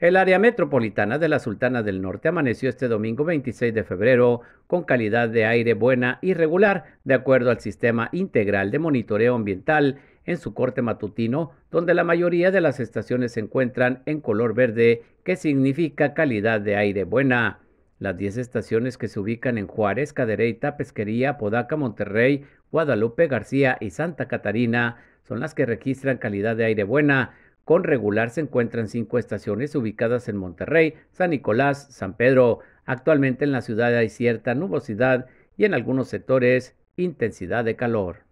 El área metropolitana de la Sultana del Norte amaneció este domingo 26 de febrero con calidad de aire buena y regular, de acuerdo al Sistema Integral de Monitoreo Ambiental en su corte matutino, donde la mayoría de las estaciones se encuentran en color verde, que significa calidad de aire buena. Las 10 estaciones que se ubican en Juárez, Cadereyta, Pesquería, Podaca, Monterrey, Guadalupe, García y Santa Catarina son las que registran calidad de aire buena, con regular se encuentran cinco estaciones ubicadas en Monterrey, San Nicolás, San Pedro. Actualmente en la ciudad hay cierta nubosidad y en algunos sectores intensidad de calor.